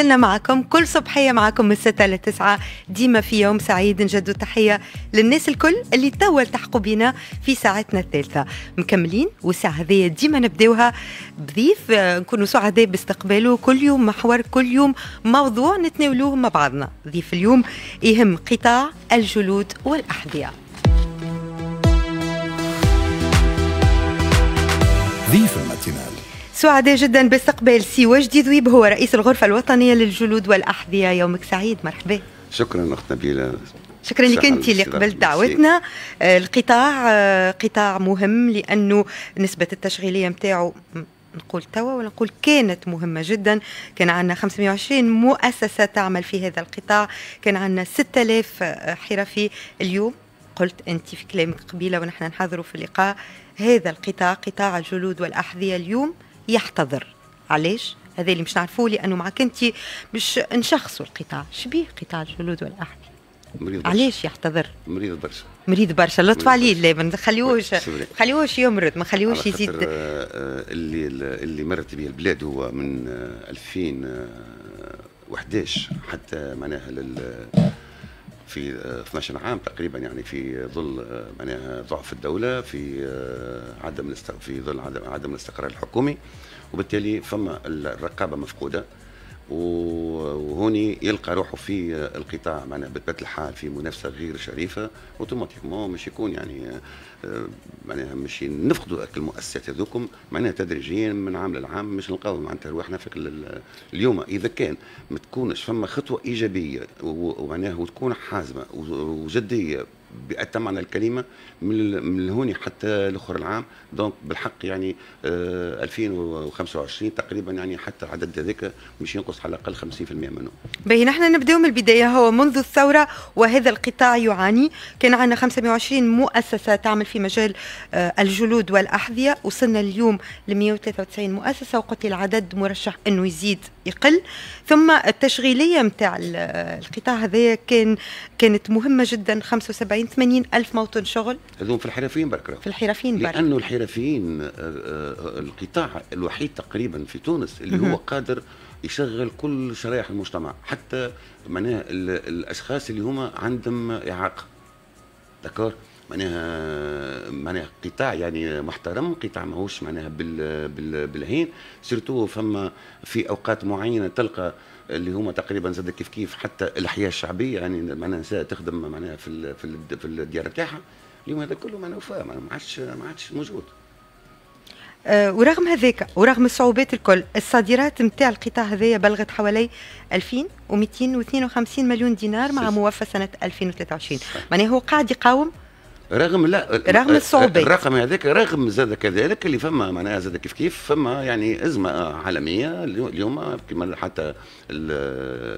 زلنا معكم كل صبحية معكم من ستة لتسعة ديما في يوم سعيد نجدوا تحية للناس الكل اللي توا التحقوا بينا في ساعتنا الثالثة مكملين والساعة هذه ديما نبداوها بضيف آه، نكونوا سعداء باستقباله كل يوم محور كل يوم موضوع نتناولوه مع بعضنا ضيف اليوم يهم قطاع الجلود والأحذية ضيف الماتينال سعداء جدا باستقبال سي وجدي ذويب هو رئيس الغرفة الوطنية للجلود والأحذية يومك سعيد مرحبا شكرا أخت نبيلة شكرا لك انت اللي قبلت دعوتنا آه، القطاع آه، قطاع مهم لانه نسبه التشغيليه نتاعو نقول توا ولا نقول كانت مهمة جدا كان عندنا 520 مؤسسة تعمل في هذا القطاع كان عندنا 6000 آه، حرفي اليوم قلت أنت في كلامك قبيلة ونحن نحضروا في اللقاء هذا القطاع قطاع الجلود والأحذية اليوم يحتضر علاش هذا اللي مش نعرفوه لانه معك انت مش نشخصوا القطاع شبيه قطاع الجلود والاحذيه مريض برشا علاش يحتضر؟ مريض برشا مريض برشا لطف عليه لا ما نخليهوش ما نخليهوش يمرض ما نخليهوش يزيد آه، آه، اللي اللي مرت به البلاد هو من 2011 آه، حتى معناها لل في 12 آه، عام تقريبا يعني في ظل معناها آه، يعني ضعف الدوله في آه، عدم في ظل عدم الاستقرار الحكومي وبالتالي فما الرقابه مفقوده وهوني يلقى روحه في القطاع معنا بطبيعه الحال في منافسه غير شريفه اوتوماتيكمون مش يكون يعني آه، معناها مش نفقدوا المؤسسات هذوكم معناها تدريجيا من عام للعام مش نلقاو معناتها روحنا في اليوم اذا كان ما تكونش فما خطوه ايجابيه ومعناها وتكون حازمه وجديه بأتم الكلمة من من هوني حتى لآخر العام دونك بالحق يعني 2025 آه، تقريبا يعني حتى العدد هذاك مش ينقص على الأقل 50% منه. باهي نحن نبداو من البداية هو منذ الثورة وهذا القطاع يعاني كان عندنا 520 مؤسسة تعمل في مجال آه، الجلود والأحذية وصلنا اليوم ل 193 مؤسسة وقلت العدد مرشح أنه يزيد يقل ثم التشغيليه نتاع القطاع هذايا كان كانت مهمه جدا 75 80 الف موطن شغل هذوم في الحرفيين برك في الحرفيين برك لانه الحرفيين آه، آه، آه، القطاع الوحيد تقريبا في تونس اللي هو قادر يشغل كل شرائح المجتمع حتى معناها الاشخاص اللي هما عندهم اعاقه دكار معناها معناها قطاع يعني محترم قطاع ماهوش معناها بال بال بالهين سيرتو فما في اوقات معينه تلقى اللي هما تقريبا زاد كيف كيف حتى الحياه الشعبيه يعني معناها نساء تخدم معناها في في, في الديار نتاعها اليوم هذا كله معناها ما عادش ما عادش موجود أه، ورغم هذاك ورغم الصعوبات الكل الصادرات نتاع القطاع هذايا بلغت حوالي 2252 مليون دينار مع موفى سنه 2023 معناها هو قاعد يقاوم رغم لا رغم الصعوبات الرقم هذاك رغم زاد كذلك اللي فما معناها زاد كيف كيف فما يعني ازمه عالميه اليوم كما حتى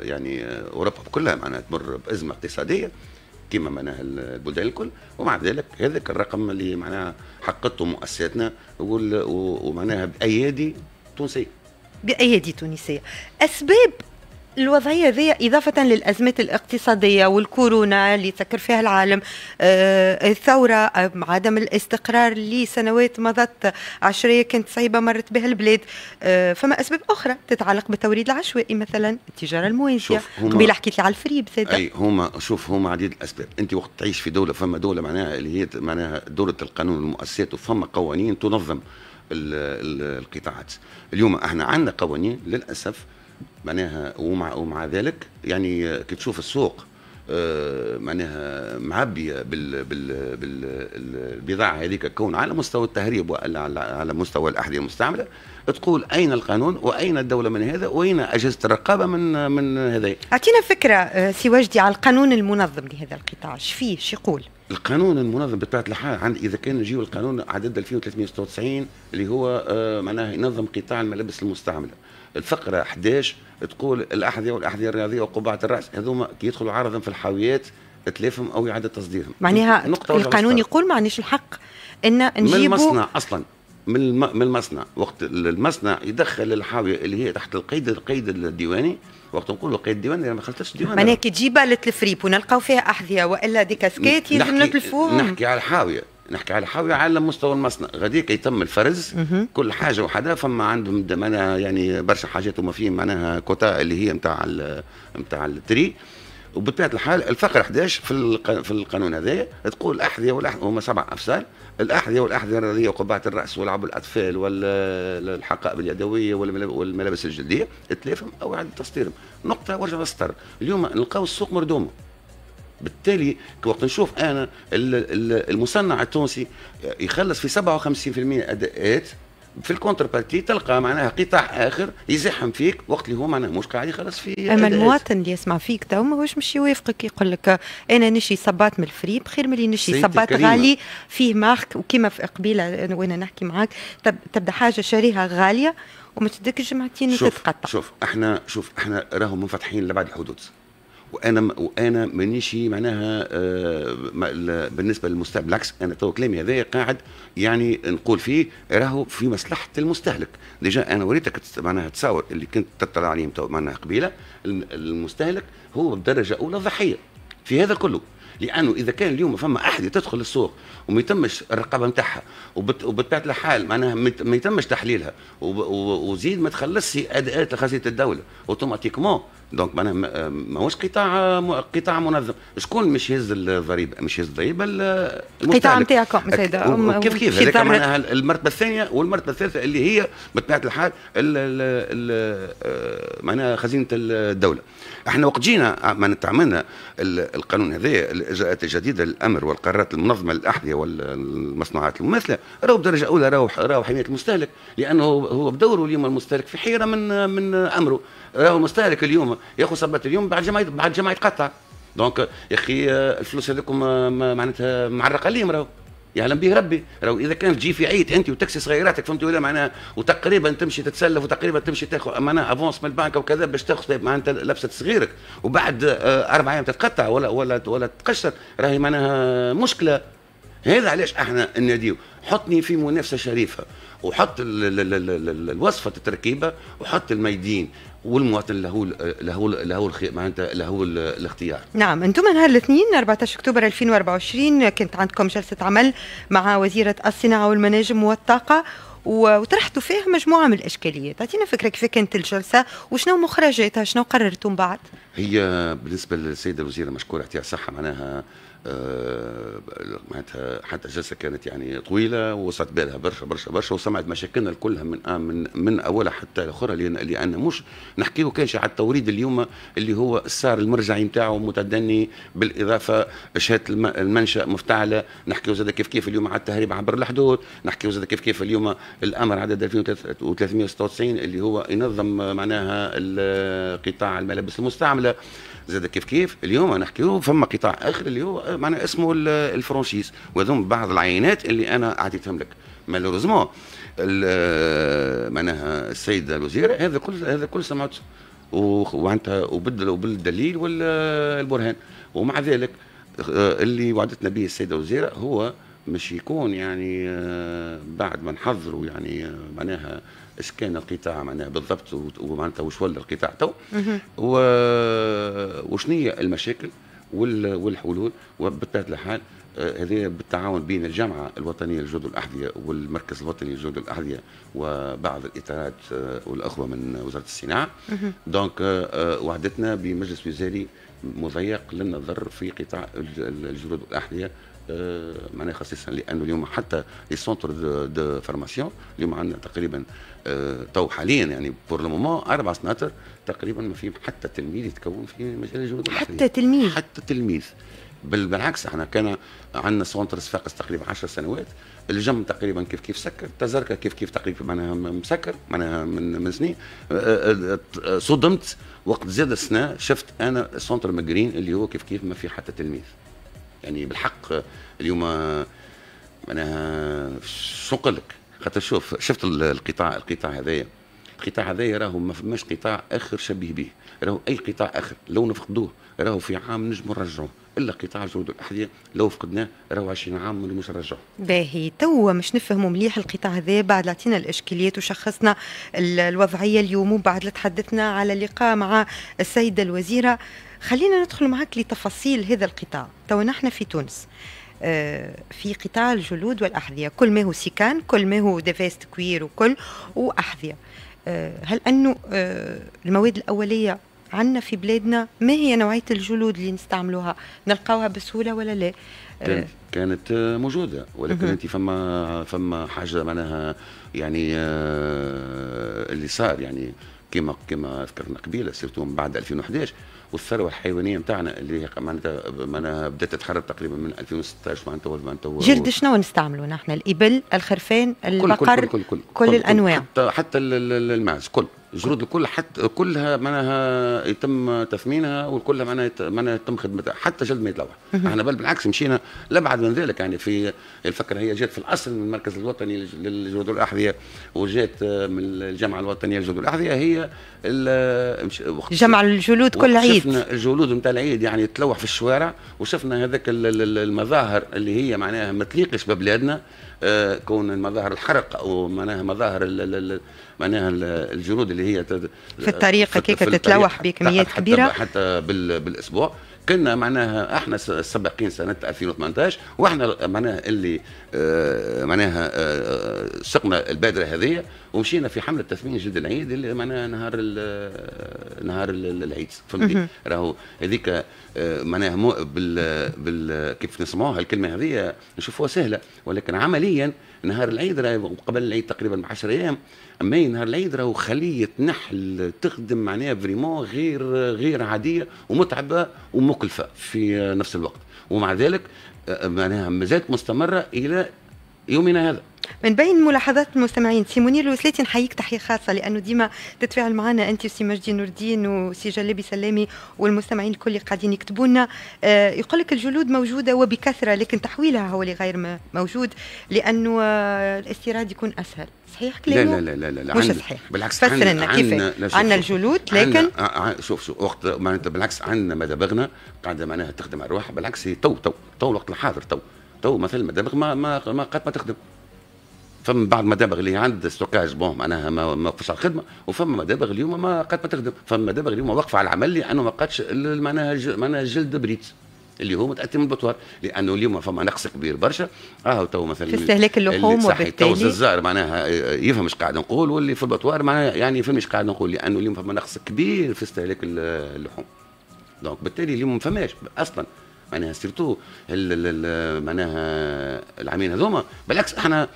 يعني اوروبا كلها معناها تمر بازمه اقتصاديه كما معناها البلدان الكل ومع ذلك هذاك الرقم اللي معناها حققته مؤسساتنا ومعناها بايادي تونسيه بايادي تونسيه اسباب الوضعيه ذي اضافه للازمات الاقتصاديه والكورونا اللي تسكر فيها العالم آه، الثوره آه، عدم الاستقرار اللي سنوات مضت عشريه كانت صعيبه مرت بها البلاد آه، فما اسباب اخرى تتعلق بالتوريد العشوائي مثلا التجاره الموازيه قبيله حكيت لي على الفريب زاد اي هما شوف هما عديد الاسباب انت وقت تعيش في دوله فما دوله معناها اللي هي معناها دوره القانون والمؤسسات وفما قوانين تنظم القطاعات اليوم احنا عندنا قوانين للاسف معناها ومع ومع ذلك يعني كي تشوف السوق آه، معناها معبيه بال بال بالبضاعه هذيك كون على مستوى التهريب وعلى على مستوى الاحذيه المستعمله تقول اين القانون واين الدوله من هذا واين اجهزه الرقابه من من هذا اعطينا فكره آه، سي وجدي على القانون المنظم لهذا القطاع ايش فيه ايش يقول القانون المنظم بطبيعه الحال عند اذا كان نجيو القانون عدد 2396 اللي هو آه، معناها ينظم قطاع الملابس المستعمله الفقره 11 تقول الاحذيه والاحذيه الرياضيه وقبعه الراس هذوما كي يدخلوا عرضا في الحاويات تلافهم او اعاده تصديرهم معناها القانون يقول ما عنديش الحق ان نجيبه من المصنع اصلا من من المصنع وقت المصنع يدخل الحاويه اللي هي تحت القيد القيد الديواني وقت نقولوا قيد ديواني ما خلطتش ديواني معناها كي تجيبها للتلفريب ونلقاو فيها احذيه والا دي كاسكيت يلزم نتلفوهم نحكي على الحاويه نحكي على حاوية على مستوى المصنع غادي يتم الفرز كل حاجة وحدا فما عندهم معناها يعني برشا حاجات وما فيهم معناها كوتا اللي هي نتاع نتاع التري وبطبيعه الحال الفقره 11 في في القانون هذا تقول الاحذيه والاحذيه هما سبع افصال الاحذيه والاحذيه الرياضيه وقبعه الراس والعب الاطفال والحقائب اليدويه والملابس الجلديه تلافهم او عند تسطيرهم نقطه وارجع للسطر اليوم نلقاو السوق مردومه بالتالي وقت نشوف انا المصنع التونسي يخلص في 57% اداءات في الكونتر بارتي تلقى معناها قطاع اخر يزحم فيك وقت اللي هو معناها مش قاعد يخلص في اما المواطن اللي يسمع فيك تو ماهوش مش يوافقك يقول لك انا نشري صبات من الفريب خير ملي اللي نشري غالي فيه مارك وكيما في قبيله وانا نحكي معاك تب تبدا حاجه شاريها غاليه وما تدكش جمعتين تتقطع شوف احنا شوف احنا راهم منفتحين لبعض الحدود وانا وانا مانيش معناها آه، بالنسبه للمستهلك بالعكس انا تو كلامي هذايا قاعد يعني نقول فيه راهو في مصلحه المستهلك ديجا انا وريتك معناها تصور اللي كنت تطلع عليهم تو معناها قبيله المستهلك هو بدرجه اولى ضحيه في هذا كله لانه اذا كان اليوم فما احد تدخل السوق وما يتمش الرقابه نتاعها وبطبيعه الحال معناها ما يتمش تحليلها وزيد ما تخلصش اداءات لخزينه الدوله اوتوماتيكمون دونك معناها ماهوش قطاع قطاع منظم شكون مش يهز الضريبه مش يهز الضريبه القطاع نتاعكم سيدة كيف كيف هذاك معناها المرتبه الثانيه والمرتبه الثالثه اللي هي بطبيعه الحال معناها خزينه الدوله احنا وقت جينا ما تعملنا القانون هذا الاجراءات الجديده الامر والقرارات المنظمه للاحذيه والمصنوعات المماثله راهو بدرجه اولى راهو راهو حمايه المستهلك لانه هو بدوره اليوم المستهلك في حيره من من امره راهو المستهلك اليوم ياخذ اخو اليوم بعد جمعه بعد جماعه يتقطع دونك يا اخي الفلوس هذوكم آه، معناتها معرق عليهم راهو يعلم به ربي راهو اذا كان تجي في عيد انت وتكسي صغيراتك فهمت ولا معناها وتقريبا تمشي تتسلف وتقريبا تمشي تاخذ معناها افونس من البنك وكذا باش تاخذ معناتها لبسه صغيرك وبعد آه، اربع ايام تتقطع ولا ولا ولا تقشر راهي معناها مشكله هذا علاش احنا نناديو حطني في منافسه شريفه وحط الوصفه التركيبه وحط الميدين والمواطن له له له معناتها له الاختيار. نعم انتم نهار الاثنين 14 اكتوبر 2024 كانت عندكم جلسه عمل مع وزيره الصناعه والمناجم والطاقه وطرحتوا فيها مجموعه من الاشكاليات، اعطينا فكره كيف كانت الجلسه وشنو مخرجاتها، شنو قررتوا من بعد؟ هي بالنسبه للسيده الوزيره مشكوره يعطيها الصحه معناها آه، معناتها حتى الجلسه كانت يعني طويله وصلت بالها برشا برشا برشا وسمعت مشاكلنا كلها من آه، من من اولها حتى الاخرى لان لان مش نحكيه كانش على التوريد اليوم اللي هو السعر المرجعي نتاعو متدني بالاضافه شهاده المنشا مفتعله نحكيو زاد كيف كيف اليوم على التهريب عبر الحدود نحكيو زاد كيف كيف اليوم الامر عدد 2396 اللي هو ينظم معناها قطاع الملابس المستعمله زاد كيف كيف اليوم نحكيو فما قطاع اخر اللي هو معناها اسمه الفرانشيز وذم بعض العينات اللي انا اعطيتهم لك مالوريزمون معناها السيده الوزيره هذا كل هذا كل سمعته وعندها وبدل وبالدليل والبرهان ومع ذلك آه، اللي وعدتنا به السيده الوزيره هو مش يكون يعني آه، بعد ما نحضروا يعني آه، معناها اش كان القطاع معناها بالضبط ومعناتها وش ولا القطاع تو وشنو هي المشاكل والحلول وبطبيعه الحال آه، هذه بالتعاون بين الجامعه الوطنيه لجهد الاحذيه والمركز الوطني لجهد الاحذيه وبعض الاطارات آه، والاخوه من وزاره الصناعه دونك آه، وعدتنا بمجلس وزاري مضيق للنظر في قطاع الجهود الاحذيه آه، معناها خصيصا لانه اليوم حتى لي سونتر دو فارماسيون اليوم عندنا تقريبا آه، تو حاليا يعني بور لو مومون اربع سناتر تقريبا ما فيهم حتى تلميذ يتكون في مجال الجهود حتى تلميذ حتى تلميذ بالعكس احنا كان عندنا سونتر صفاقس تقريبا 10 سنوات الجم تقريبا كيف كيف سكر تزركة كيف كيف تقريبا معناها مسكر معناها من من سنين آه، صدمت وقت زاد السنه شفت انا سونتر مجرين اللي هو كيف كيف ما في حتى تلميذ يعني بالحق اليوم معناها شنو لك خاطر شوف شفت القطاع القطاع هذايا القطاع هذايا راهو ما فماش قطاع اخر شبيه به راهو اي قطاع اخر لو نفقدوه راهو في عام نجم نرجعوه الا قطاع الجلود الاحذيه لو فقدناه راهو 20 عام ما نجموش نرجعوه. باهي توا مش نفهموا مليح القطاع هذا بعد عطينا الاشكاليات وشخصنا الوضعيه اليوم وبعد تحدثنا على لقاء مع السيده الوزيره خلينا ندخل معك لتفاصيل هذا القطاع تو نحن في تونس آه، في قطاع الجلود والأحذية كل ما هو سيكان كل ما هو ديفيست كوير وكل وأحذية آه، هل أنه آه، المواد الأولية عندنا في بلادنا ما هي نوعية الجلود اللي نستعملوها نلقاوها بسهولة ولا لا كانت, كانت موجودة ولكن انت فما فما حاجة معناها يعني اللي صار يعني كما كما ذكرنا قبيله سيرتو من بعد 2011 والثروه الحيوانيه نتاعنا اللي هي معناتها معناها بدات تتحرر تقريبا من 2016 معناتها معناتها جرد شنو نستعملوا نحن الابل الخرفان البقر كل, كل, كل, كل, كل, كل, كل الانواع حتى, حتى المعز كل الجرود الكل حتى كلها معناها يتم تثمينها وكلها معناها معناها يتم خدمتها حتى جلد ما يتلوح احنا بل بالعكس مشينا لابعد من ذلك يعني في الفكره هي جات في الاصل من المركز الوطني للجرود والاحذيه وجات من الجامعه الوطنيه للجرود والاحذيه هي جمع الجلود كل عيد شفنا الجلود نتاع العيد يعني تلوح في الشوارع وشفنا هذاك المظاهر اللي هي معناها ما تليقش ببلادنا آه، كون المظاهر الحرق او معناها مظاهر معناها الجلود اللي اللي هي في الطريق هيك تتلوح بكميات كبيره حتى بالاسبوع كنا معناها احنا السباقين سنه 2018 واحنا معناها اللي آه معناها آه،, آه سقنا البادره هذه ومشينا في حمله تثمين جلد العيد اللي معناها نهار الـ آه، نهار الـ العيد فهمتي راهو هذيك آه معناها مو بال بال كيف نسمعوها الكلمه هذه نشوفوها سهله ولكن عمليا نهار العيد راهو قبل العيد تقريبا ب 10 ايام اما نهار العيد راهو خليه نحل تخدم معناها فريمون غير غير عاديه ومتعبه وم مكلفه في نفس الوقت ومع ذلك آه، معناها مازالت مستمره الى يومنا هذا من بين ملاحظات المستمعين سي منير الوسلاتي نحييك تحيه خاصه لانه ديما تتفاعل معنا انت وسي مجدي نور الدين وسي جلابي سلامي والمستمعين الكل اللي قاعدين يكتبوا لنا آه، يقول لك الجلود موجوده وبكثره لكن تحويلها هو اللي غير موجود لانه آه، الاستيراد يكون اسهل صحيح كلامه؟ لا لا لا لا, لا مش صحيح بالعكس فسر لنا كيف عندنا الجلود لكن عن... آه، شوف شوف وقت معناتها بالعكس عندنا ماذا بغنا قاعده معناها تخدم روحها بالعكس هي تو تو تو الوقت الحاضر تو تو مثلا ماذا ما ما, ما قد ما تخدم فما بعض المدابغ اللي عند ستوكاج بون معناها ما وقفش على الخدمه وفما مدابغ اليوم ما قد ما تخدم فما مدابغ اليوم واقفه على العمل لانه ما قادش معناها معناها جلد بريت اللي هو متاتي من البطوار لانه اليوم فما نقص كبير برشا اه تو مثلا في استهلاك اللحوم وبالتالي تو الزار معناها يفهم ايش قاعد نقول واللي في البطوار معناها يعني يفهم ايش قاعد نقول لانه اليوم فما نقص كبير في استهلاك اللحوم دونك بالتالي اليوم ما فماش اصلا معناها سيرتو معناها العامين هذوما بالعكس احنا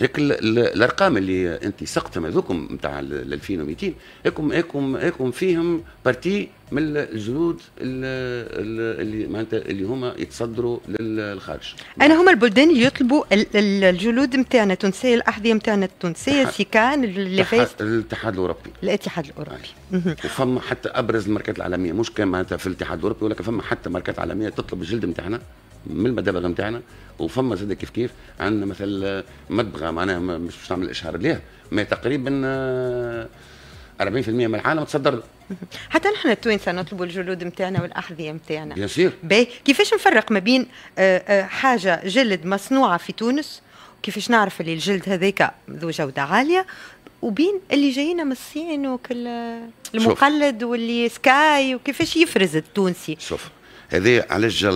لكن الارقام اللي انت سقتهم هذوكم نتاع 2200 هاكم هاكم هاكم فيهم بارتي من الجنود اللي معناتها اللي هما يتصدروا للخارج انا هما البلدان اللي يطلبوا الجلود نتاعنا التونسيه الاحذيه نتاعنا التونسيه السيكان الاتحاد الاوروبي الاتحاد الاوروبي فما حتى ابرز الماركات العالميه مش كان معناتها في الاتحاد الاوروبي ولكن فما حتى ماركات عالميه تطلب الجلد نتاعنا من المدبغه نتاعنا وفما زاد كيف كيف عندنا مثل مدبغه معناها مش باش نعمل اشهار ليها ما تقريبا 40% آه، من العالم تصدر حتى نحن التوانسه نطلبوا الجلود نتاعنا والاحذيه نتاعنا بيان سير باهي كيفاش نفرق ما بين آه، آه، حاجه جلد مصنوعه في تونس كيفاش نعرف اللي الجلد هذاك ذو جوده عاليه وبين اللي جايينا من الصين وكل المقلد واللي سكاي وكيفاش يفرز التونسي شوف هذا علاش جا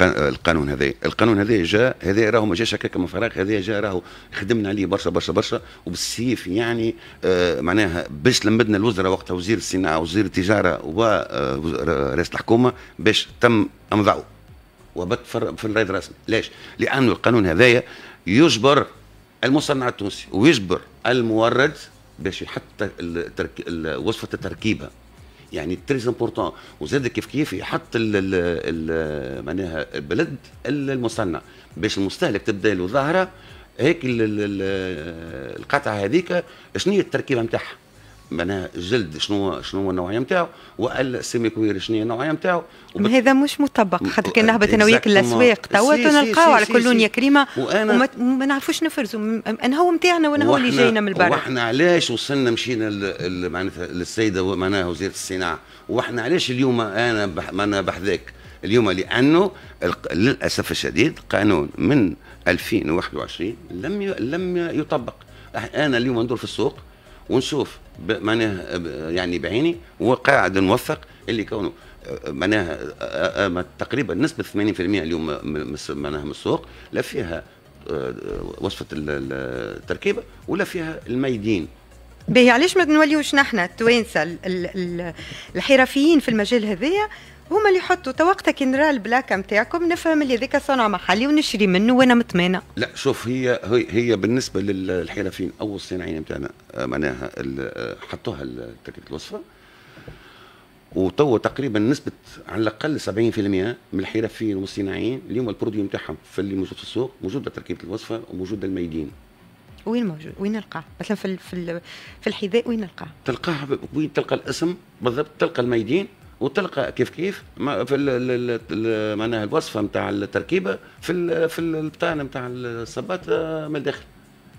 القانون هذا القانون هذا جا هذا راهو ما جاش هكاك من فراغ هذا جا راهو خدمنا عليه برشا برشا برشا وبالسيف يعني آه معناها باش لمدنا الوزراء وقتها وزير الصناعه وزير التجاره ورئيس آه، الحكومه باش تم امضاو وبت في الريد الرسمي ليش؟ لانه القانون هذايا يجبر المصنع التونسي ويجبر المورد باش يحط وصفه التركيبه يعني تريز امبورتون وزاد كيف كيف يحط معناها البلد المصنع باش المستهلك تبدا له ظاهره هيك القطعه هذيك شنو هي التركيبه نتاعها معناها الجلد شنو شنو هو النوعيه نتاعو وقال سيمي كوير شنو هي النوعيه نتاعو وبت... هذا مش مطبق خاطر كي نهبط انا وياك الاسواق توا تنلقاو على كل يا كريمه وأنا وما ما نعرفوش نفرزوا انا هو نتاعنا وانا هو اللي جاينا من برا واحنا علاش وصلنا مشينا ل... معناتها للسيده معناها وزيره الصناعه واحنا علاش اليوم انا بح... معناها بحذاك اليوم لانه للاسف الشديد قانون من 2021 لم ي... لم يطبق انا اليوم ندور في السوق ونشوف معناها يعني بعيني وقاعد نوثق اللي كونه معناها تقريبا نسبه 80% اليوم معناها من السوق لا فيها وصفه التركيبه ولا فيها الميدين باهي علاش ما نوليوش نحن التوانسه الحرفيين في المجال هذايا هما اللي يحطوا تو وقتها كي نرى البلاكه نتاعكم نفهم اللي هذاك صنع محلي ونشري منه وانا مطمئنه. لا شوف هي هي بالنسبه للحرفيين او الصناعيين نتاعنا آه، معناها آه، حطوها تكلفه الوصفه وتو تقريبا نسبه على الاقل 70% من الحرفيين والصناعيين اليوم البرودوي نتاعهم في اللي موجود في السوق موجوده تركيبه الوصفه وموجوده الميدين. وين موجود وين نلقاه مثلا في في في الحذاء وين نلقاه تلقاه وين تلقى الاسم بالضبط تلقى الميدين وتلقى كيف كيف في معناها الوصفه نتاع التركيبه في الـ في البتاع نتاع الصباط آه، من الداخل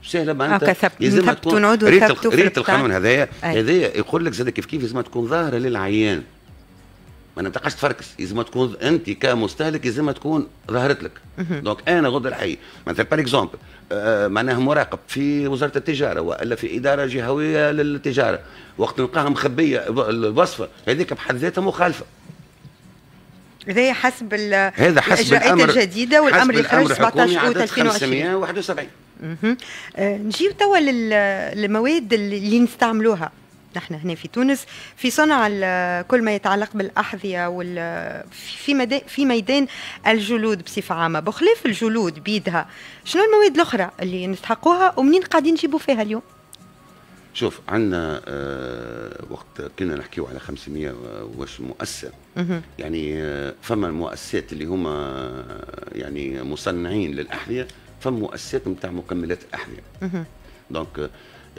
سهله انت لازم تكون ريت, القانون هذايا هذايا يقول لك زاد كيف كيف لازم تكون ظاهره للعيان ما نتقاش تفركس لازم تكون انت كمستهلك لازم تكون ظهرت لك دونك انا غدة الحي مثلا بار اكزومبل آه، معناها مراقب في وزاره التجاره والا في اداره جهويه للتجاره وقت نلقاها مخبيه الوصفه هذيك بحد ذاتها مخالفه هذا حسب هذا حسب الاجراءات الجديده والامر اللي خرج 17 اوت 2021 نجيو توا للمواد اللي نستعملوها نحن هنا في تونس في صنع كل ما يتعلق بالاحذيه وال في في ميدان الجلود بصفه عامه بخلاف الجلود بيدها شنو المواد الاخرى اللي نستحقوها ومنين قاعدين نجيبوا فيها اليوم شوف عندنا آه وقت كنا نحكيو على 500 آه، واش مؤسسه يعني آه فما المؤسسات اللي هما آه، يعني مصنعين للاحذيه فما مؤسسات نتاع مكملات الاحذيه دونك آه،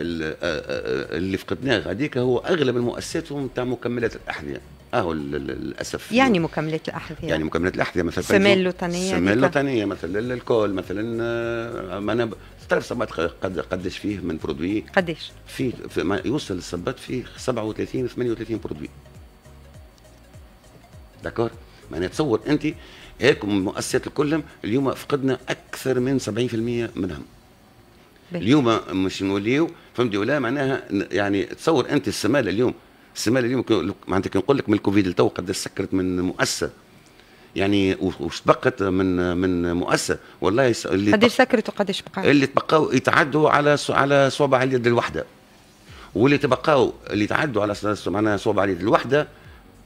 آه، آه، آه، اللي فقدناه غاديك هو اغلب المؤسسات هم تاع مكملات الاحذيه اهو للاسف يعني مكملات الاحذيه يعني مكملات الاحذيه مثلا السمال الوطنيه السمال الوطنيه مثلا الكول مثلا ما انا تعرف صبات قد قداش فيه من برودوي قداش فيه في ما يوصل الصبات فيه 37 38 برودوي داكور معناها تصور انت هيك المؤسسات الكل اليوم فقدنا اكثر من 70% منهم اليوم مش نوليو فهمتي ولا معناها يعني تصور انت السماله اليوم السماله اليوم معناتها كي نقول لك من الكوفيد لتو قد سكرت من مؤسسه يعني وسبقت من من مؤسسه والله اللي قداش سكرت وقداش بقى اللي تبقاو يتعدوا على على صوابع اليد الواحده واللي تبقاو اللي تعدوا على معناها صوابع اليد الواحده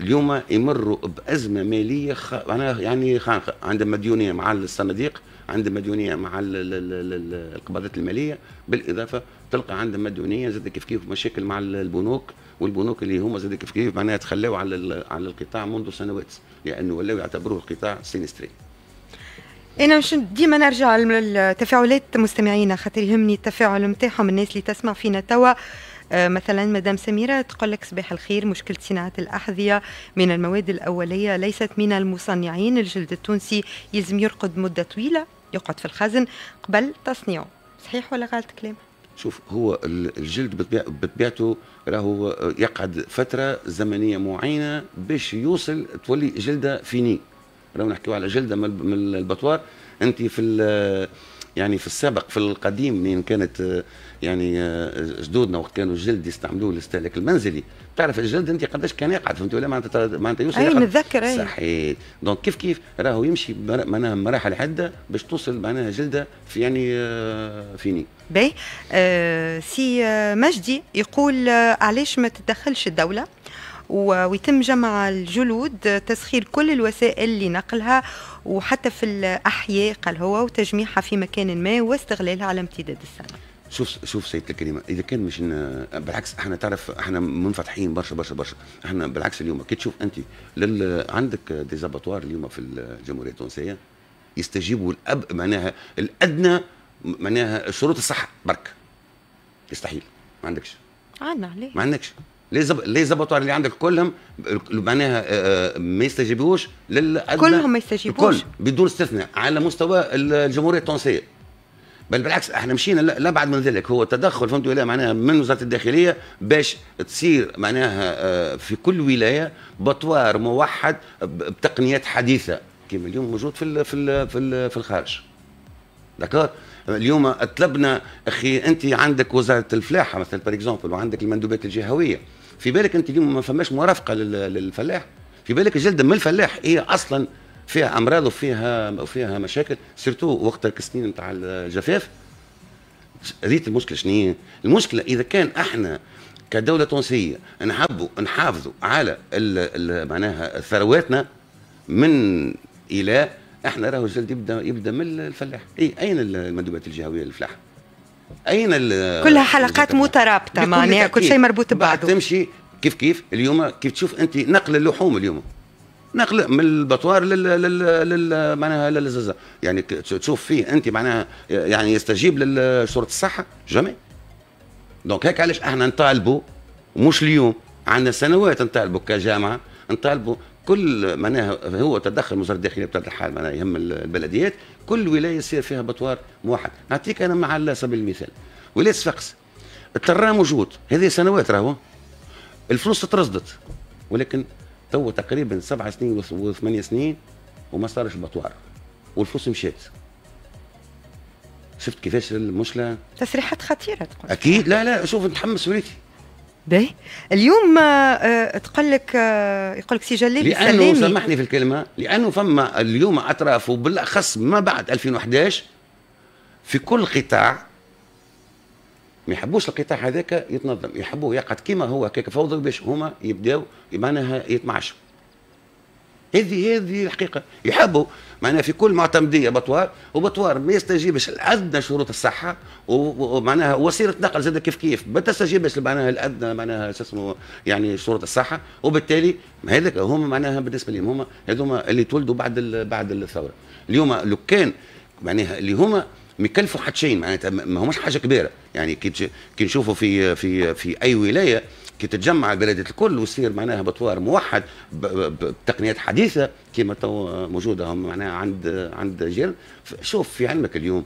اليوم يمروا بازمه ماليه خ... يعني خانقه عندهم مديونيه مع الصناديق عند مديونيه مع القبضات الماليه بالاضافه تلقى عند مديونيه زاد كيف كيف مشاكل مع البنوك والبنوك اللي هما زاد كيف كيف معناها تخلاو على على القطاع منذ سنوات لانه ولاو يعتبروه القطاع سينستري انا مش ديما نرجع لتفاعلات مستمعينا خاطر يهمني التفاعل نتاعهم الناس اللي تسمع فينا توا آه، مثلا مدام سميرة تقول لك صباح الخير مشكلة صناعة الأحذية من المواد الأولية ليست من المصنعين الجلد التونسي يلزم يرقد مدة طويلة يقعد في الخزن قبل تصنيعه صحيح ولا غلط كلام شوف هو الجلد بطبيعته راهو يقعد فتره زمنيه معينه باش يوصل تولي جلده فيني راهو نحكيو على جلده من البطوار انت في يعني في السابق في القديم من كانت يعني آه، جدودنا وقت كانوا الجلد يستعملوه للاستهلاك المنزلي تعرف الجلد انت قداش كان يقعد فهمت ولا معناتها معناتها يوصل اي نتذكر اي صحيح دونك كيف كيف راهو يمشي معناها مراحل عده باش توصل معناها جلده في يعني آه، فيني باهي آه سي آه، مجدي يقول علاش ما تتدخلش الدوله ويتم جمع الجلود تسخير كل الوسائل لنقلها وحتى في الأحياء قال هو وتجميعها في مكان ما واستغلالها على امتداد السنة شوف شوف سيدتي الكريمه اذا كان مش بالعكس احنا تعرف احنا منفتحين برشا برشا برشا احنا بالعكس اليوم كي تشوف انت لل... عندك ديزاباتوار اليوم في الجمهوريه التونسيه يستجيبوا الاب معناها الادنى معناها شروط الصحه برك يستحيل ما عندكش عندنا ليه ما عندكش ليه زب... ليه زبطوا اللي عندك كلهم معناها آه، آه، ما يستجيبوش للأدنى كلهم ما يستجيبوش الكل بدون استثناء على مستوى الجمهوريه التونسيه بل بالعكس احنا مشينا لا بعد من ذلك هو تدخل فهمت ولا معناها من وزاره الداخليه باش تصير معناها آه، في كل ولايه بطوار موحد بتقنيات حديثه كما اليوم موجود في الـ في الـ في, الـ في الخارج دكار اليوم طلبنا اخي انت عندك وزاره الفلاحه مثلا بار اكزومبل وعندك المندوبات الجهويه في بالك انت اليوم ما فماش مرافقه للفلاح في بالك الجلده من الفلاح هي إيه اصلا فيها امراض وفيها وفيها مشاكل سيرتو وقت السنين نتاع الجفاف هذيك المشكله شنو المشكله اذا كان احنا كدوله تونسيه نحبوا نحافظوا على معناها ثرواتنا من الى احنا راهو الجلد يبدا يبدا من الفلاح اي اين المندوبات الجهويه للفلاح اين كلها حلقات مترابطه معناها كل شيء مربوط ببعضه تمشي كيف كيف اليوم كيف تشوف انت نقل اللحوم اليوم نقل من البطوار لل لل لل معناها للزازا يعني تشوف فيه انت معناها يعني يستجيب لشرطه الصحه جامي دونك هيك علاش احنا نطالبوا مش اليوم عندنا سنوات نطالبوا كجامعه نطالبوا كل معناها هو تدخل وزاره الداخليه بطبيعه الحال معناها يهم البلديات كل ولايه يصير فيها بطوار موحد نعطيك انا مع على سبيل المثال ولايه صفاقس الترا موجود هذه سنوات راهو الفلوس تترصدت ولكن تو تقريبا سبع سنين وثمانية سنين وما صارش بطوار والفلوس مشات شفت كيفاش المشكله تسريحات خطيره تقول اكيد لا لا شوف نتحمس وليتي باهي اليوم آه، تقول لك آه، يقول لك سي جلال لانه سامحني في الكلمه لانه فما اليوم اطراف وبالاخص ما بعد 2011 في كل قطاع ما يحبوش القطاع هذاك يتنظم يحبوه يقعد كيما هو كيك فوضى باش هما يبداو معناها يتمعشوا هذه هذه الحقيقه يحبوا معناها في كل معتمديه بطوار وبطوار ما يستجيبش لادنى شروط الصحه ومعناها وسيله نقل زاد كيف كيف ما تستجيبش معناها الادنى معناها شو اسمه يعني شروط الصحه وبالتالي هذاك هما معناها بالنسبه لهم هما هذوما اللي تولدوا بعد بعد الثوره اليوم لو كان معناها اللي هما ما يكلفوا حد شيء معناتها ما هماش حاجه كبيره يعني كي كي نشوفوا في في في اي ولايه كي تتجمع البلدة الكل وتصير معناها بطوار موحد بتقنيات حديثه كما تو موجوده معناها عند عند جيل شوف في علمك اليوم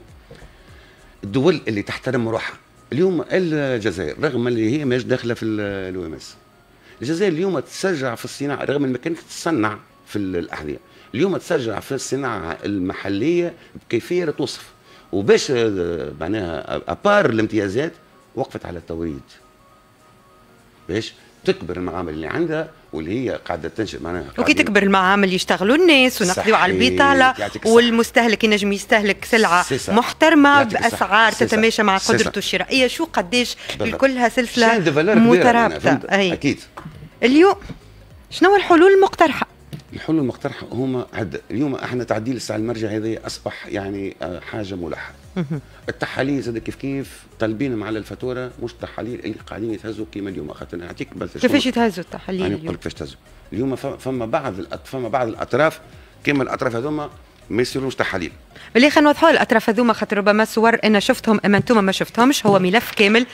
الدول اللي تحترم روحها اليوم الجزائر رغم اللي هي مش داخله في الاو ام اس الجزائر اليوم تسجع في الصناعه رغم ما كانت تصنع في الاحذيه اليوم تسجع في الصناعه المحليه بكيفيه لا توصف وباش آه، معناها آه، ابار الامتيازات وقفت على التوريد باش تكبر المعامل اللي عندها واللي هي قاعده تنشئ معناها وكي تكبر المعامل يشتغلوا الناس ونقضوا على البطاله والمستهلك ينجم يستهلك سلعه محترمه باسعار تتماشى مع قدرته الشرائيه شو قداش كلها سلسله مترابطه اكيد اليوم شنو الحلول المقترحه؟ الحلول المقترحه هما عدة اليوم احنا تعديل الساعه المرجع هذا اصبح يعني آه، حاجه ملحه التحاليل زاد كيف كيف طالبين على الفاتوره مش تحاليل اللي قاعدين يتهزوا كيما اليوم خاطر نعطيك بس كيفاش يتهزوا التحاليل؟ يعني نقول كيفاش تهزوا اليوم فما بعض فما بعض الاطراف كيما الاطراف هذوما ما يصيروش تحاليل باللي خلينا نوضحوا الاطراف هذوما خاطر ربما صور انا شفتهم اما انتم ما شفتهمش هو ملف كامل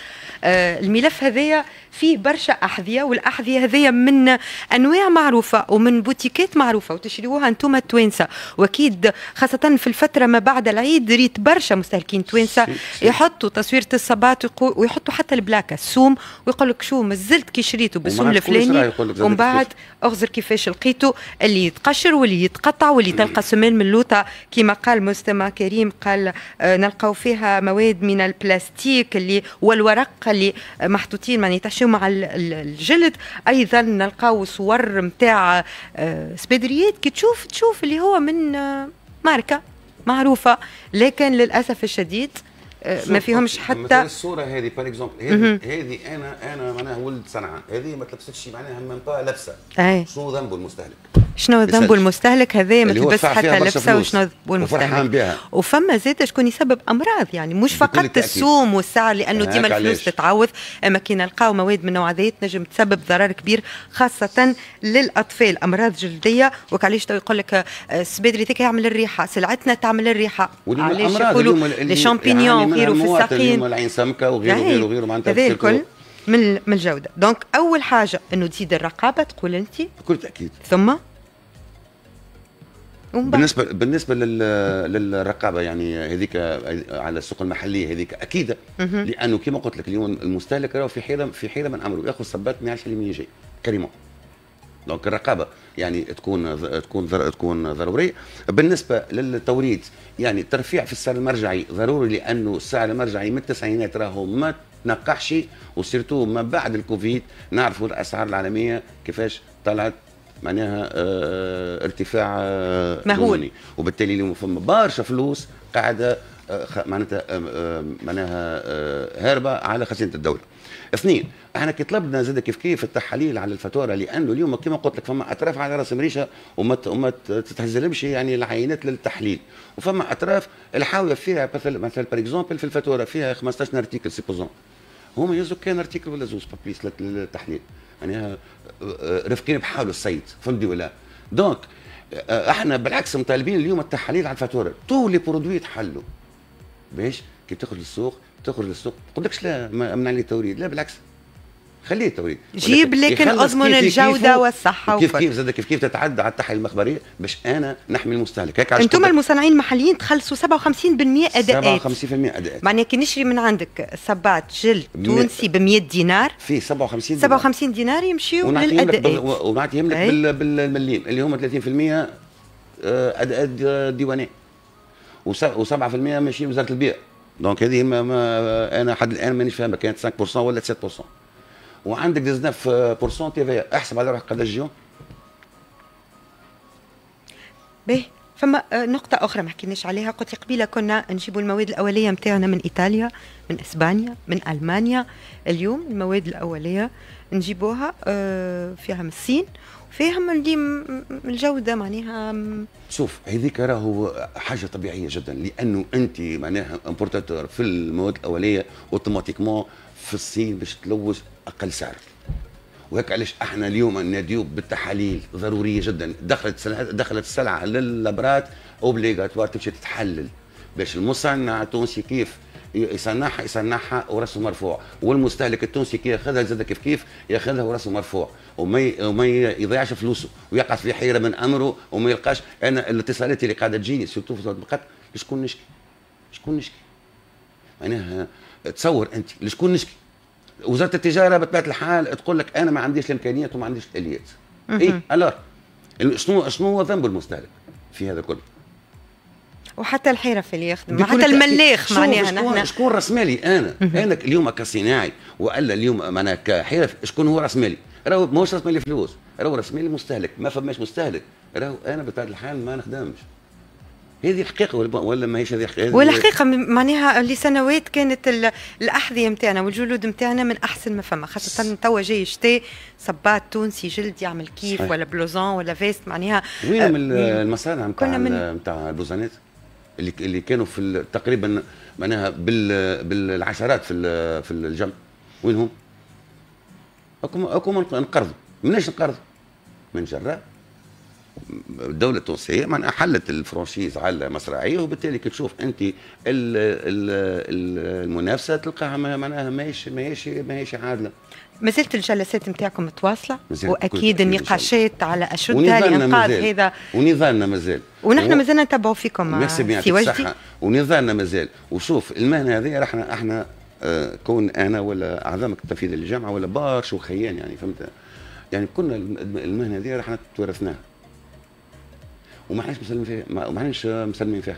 آه الملف هذايا فيه برشا احذيه والاحذيه هذايا من انواع معروفه ومن بوتيكات معروفه وتشريوها انتم التوانسه واكيد خاصه في الفتره ما بعد العيد ريت برشا مستهلكين توانسه يحطوا تصويره الصباط ويحطوا حتى البلاكه السوم ويقول لك شو مازلت كي شريته بالسوم الفلاني ومن بعد اغزر كيفاش لقيته اللي يتقشر واللي يتقطع واللي تلقى سمان من مربوطة كما قال مستمع كريم قال آه، نلقاو فيها مواد من البلاستيك اللي والورق اللي محطوطين معناتها تحشيو مع الجلد ايضا نلقاو صور نتاع آه، سبيدريات كي تشوف تشوف اللي هو من آه، ماركه معروفه لكن للاسف الشديد ما فيهمش حتى الصوره هذه بار اكزومبل هذه انا انا معناها ولد صنعاء هذه ما تلبستش معناها من با اي شو ذنب المستهلك شنو ذنب المستهلك هذا ما تلبس حتى لبسه وشنو ذنب المستهلك بها. وفما زاد شكون يسبب امراض يعني مش فقط السوم والسعر لانه آه، ديما الفلوس تتعوض اما كي نلقاو مواد من نوع ذات نجم تسبب ضرر كبير خاصه للاطفال امراض جلديه وكعلاش تو يقول لك السبيدري آه، ذيك يعمل الريحه سلعتنا تعمل الريحه علاش يقولوا لي شامبينيون وغيره في الساقين العين سمكه وغيره وغيره وغيره معناتها هذا الكل من الجوده دونك اول حاجه انه تزيد الرقابه تقول انت بكل تاكيد ثم بالنسبه بالنسبه لل... للرقابه يعني هذيك على السوق المحليه هذيك اكيد لانه كما قلت لك اليوم المستهلك راه في حيره في حيره من امره ياخذ صبات ما يعرفش اللي يجي كريمون دونك الرقابه يعني تكون تكون تكون ضروريه بالنسبه للتوريد يعني ترفيع في السعر المرجعي ضروري لانه السعر المرجعي من التسعينات راهو ما تنقحش وسيرتو ما بعد الكوفيد نعرفوا الاسعار العالميه كيفاش طلعت معناها آه، آه، ارتفاع آه، مهول وبالتالي اليوم فما برشا فلوس قاعده معناتها معناها هاربه على خزينه الدوله. اثنين احنا كي طلبنا زاد كيف كيف التحاليل على الفاتوره لانه اليوم كما قلت لك فما اطراف على راس مريشه وما وما تتهزلمش يعني العينات للتحليل وفما اطراف الحاويه فيها مثلا مثلا بار اكزومبل في الفاتوره فيها 15 ارتيكل سيبوزون هما يهزوا كان ارتيكل ولا زوز بابليس التحليل يعني آه، آه، رفقين بحاله السيد فهمتي ولا دونك آه، احنا بالعكس مطالبين اليوم التحاليل على الفاتوره تو لي برودوي يتحلوا باش كي تخرج للسوق تخرج للسوق ما تقولكش لا ما لي التوريد لا بالعكس خليه توريد جيب لكن اضمن الجوده والصحه كيف كيف زاد كيف كيف تتعدى على التحيه المخبريه باش انا نحمي المستهلك هيك انتم المصنعين المحليين تخلصوا 57% اداءات 57% اداءات معناها كي نشري من عندك صبات جلد تونسي ب 100 دينار في 57 57 دينار يمشيوا للاداءات ونعطيهم لك بالمليم اللي هما 30% آه، اداءات ديوانيه و7% ماشيين وزاره البيئه دونك هذه ما انا حد الان مانيش فاهمها كانت 5% ولا 7% وعندك 19% آه، تي في احسب على روحك قداش جيون باهي فما آه، نقطة أخرى ما حكيناش عليها قلت لي قبيلة كنا نجيبوا المواد الأولية نتاعنا من إيطاليا من إسبانيا من ألمانيا اليوم المواد الأولية نجيبوها آه، فيها من الصين فيها من دي الجودة معناها شوف هذيك راهو حاجة طبيعية جدا لأنه أنت معناها امبورتاتور في المواد الأولية أوتوماتيكمون في الصين باش تلوث اقل سعر وهيك علاش احنا اليوم الناديو بالتحاليل ضروريه جدا دخلت دخلت السلعه للابرات اوبليغاتوار تمشي تتحلل باش المصنع التونسي كيف يصنعها يصنعها وراسه مرفوع والمستهلك التونسي كي ياخذها زاد كيف كيف ياخذها وراسه مرفوع وما وما يضيعش فلوسه ويقع في حيره من امره وما يلقاش انا الاتصالات اللي قاعده تجيني سيرتو في التطبيقات لشكون نشكي؟ شكون نشكي؟ معناها تصور انت لشكون نشكي؟ وزاره التجاره بطبيعه الحال تقول لك انا ما عنديش الامكانيات وما عنديش الاليات اي الار شنو شنو هو ذنب المستهلك في هذا كله وحتى الحرف اللي يخدم حتى الملاخ معناها نحن شكون راس مالي انا انا اليوم كصناعي والا اليوم معناها كحرف شكون هو راس مالي راهو ماهوش راس مالي فلوس راهو راس مالي مستهلك ما فماش مستهلك راهو انا بطبيعه الحال ما نخدمش هذه حقيقه ولا ما هيش هذه حقيقه ولا حقيقه معناها لسنوات كانت الاحذيه نتاعنا والجلود نتاعنا من احسن ما فما خاصه توا جاي الشتاء صباط تونسي جلد يعمل كيف صحيح. ولا بلوزون ولا فيست معناها وين آه، من المصانع نتاع نتاع البوزانات اللي اللي كانوا في تقريبا معناها بال بالعشرات في في الجمع وين هم؟ اكم اكم نقرضوا مناش نقرضوا من جراء الدوله التونسيه من احلت الفرانشيز على مسرعية وبالتالي كي تشوف انت المنافسه تلقاها معناها ماشي ماشي ماشي عادله ما زلت الجلسات نتاعكم متواصله واكيد النقاشات على اشدها لانقاذ هذا ونظامنا مازال ونحن و... مازلنا نتبعوا فيكم في آه، وجدي ونظامنا مازال وشوف المهنه هذه احنا احنا آه، كون انا ولا اعظمك التنفيذي للجامعه ولا برشا وخيان يعني فهمت يعني كنا المهنه هذه احنا تورثناها وما احناش مسلمين فيها احناش مسلمين فيها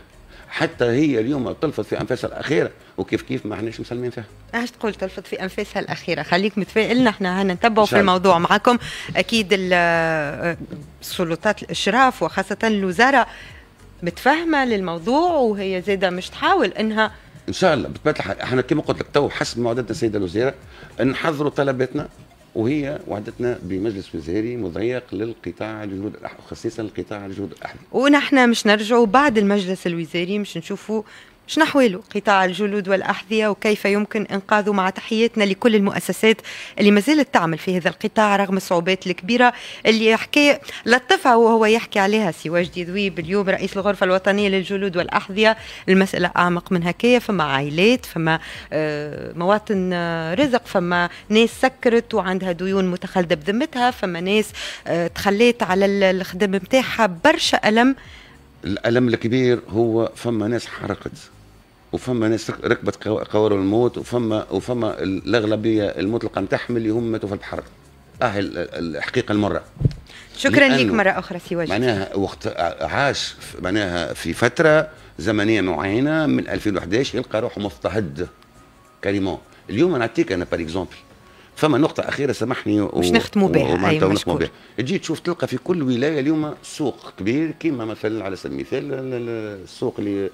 حتى هي اليوم تلفظ في انفاسها الاخيره وكيف كيف ما احناش مسلمين فيها. ايش تقول تلفظ في انفاسها الاخيره خليك متفائل نحن هنا نتبعوا في الموضوع معكم اكيد السلطات الاشراف وخاصه الوزاره متفاهمه للموضوع وهي زاده مش تحاول انها ان شاء الله بتبات احنا كما قلت لك تو حسب ما وعدتنا السيده الوزيره نحضروا طلباتنا وهي وعدتنا بمجلس وزاري مضيق للقطاع الجهود الاحمر خصيصا القطاع الجهود الأحد ونحن مش نرجعوا بعد المجلس الوزاري مش نشوفوا شنو حواله قطاع الجلود والأحذية وكيف يمكن إنقاذه مع تحياتنا لكل المؤسسات اللي ما زالت تعمل في هذا القطاع رغم الصعوبات الكبيرة اللي حكاية لطفها وهو يحكي عليها سواج ذويب اليوم رئيس الغرفة الوطنية للجلود والأحذية المسألة أعمق من هكايا فما عائلات فما آه، مواطن آه، رزق فما ناس سكرت وعندها ديون متخلدة بذمتها فما ناس آه، تخليت على الخدم نتاعها برشا ألم الألم الكبير هو فما ناس حرقت وفما ناس ركبت قوارب الموت وفما وفما الاغلبيه المطلقه نتاعهم اللي هم ماتوا في البحر اه الحقيقه المره شكرا لك مره اخرى سي وجدي معناها وقت عاش معناها في فتره زمنيه معينه من 2011 يلقى روحه مضطهد كريمو اليوم نعطيك انا بار اكزومبل فما نقطة أخيرة سامحني و... مش نختموا بها أيوة ونختموا بها تجي تشوف تلقى في كل ولاية اليوم سوق كبير كيما مثلا على سبيل المثال السوق اللي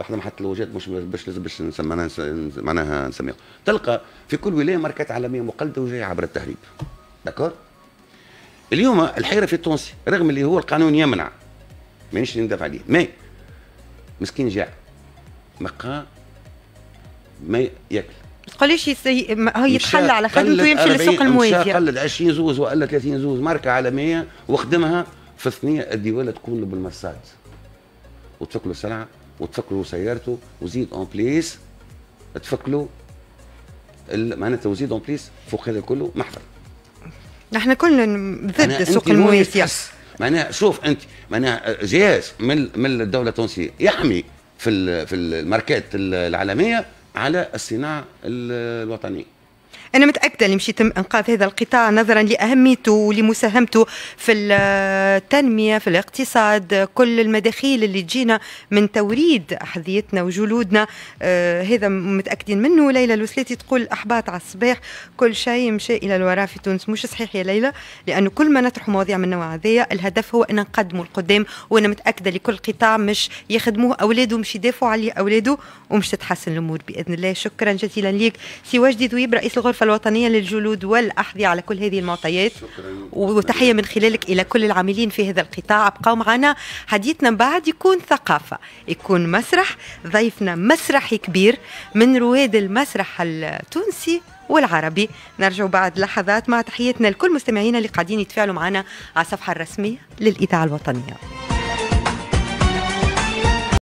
احنا حتى الوجات مش باش لازم باش نسميناها معناها نسميها تلقى في كل ولايه ماركات عالميه مقلده وجايه عبر التهريب داكور اليوم الحيره في التونسي رغم اللي هو القانون يمنع مانيش ندافع عليه مي مسكين جاع مقا ما ياكل تقوليش هي يتخلى على خدمته ويمشي للسوق الموازي قلد 20 زوز ولا 30 زوز ماركه عالميه وخدمها في الثنيه الديواله تكون بالمصاد وتفك له السلعه وتفك سيارته وزيد اون بليس تفك له معناتها وزيد اون بليس فوق هذا كله محفر نحن كلنا ضد سوق المويسيا معناها شوف انت معناها جهاز من من الدوله التونسيه يحمي في في الماركات العالميه على الصناعه الوطنيه أنا متأكدة اللي مشيت إنقاذ هذا القطاع نظرا لأهميته ولمساهمته في التنمية في الاقتصاد كل المداخيل اللي تجينا من توريد أحذيتنا وجلودنا آه هذا متأكدين منه ليلى الوسلاتي تقول أحباط على الصباح كل شيء مشى إلى الوراء في تونس مش صحيح يا ليلى لأنه كل ما نطرح مواضيع من النوع هذايا الهدف هو أن نقدمه القدام وأنا متأكدة لكل قطاع مش يخدموه أولاده مش يدافعوا عليه أولاده ومش تتحسن الأمور بإذن الله شكرا جزيلا ليك سي وجدي ذويب رئيس الغرفة الغرفة الوطنية للجلود والأحذية على كل هذه المعطيات وتحية من خلالك إلى كل العاملين في هذا القطاع ابقوا معنا حديثنا من بعد يكون ثقافة يكون مسرح ضيفنا مسرحي كبير من رواد المسرح التونسي والعربي نرجع بعد لحظات مع تحياتنا لكل مستمعينا اللي قاعدين يتفاعلوا معنا على الصفحة الرسمية للإذاعة الوطنية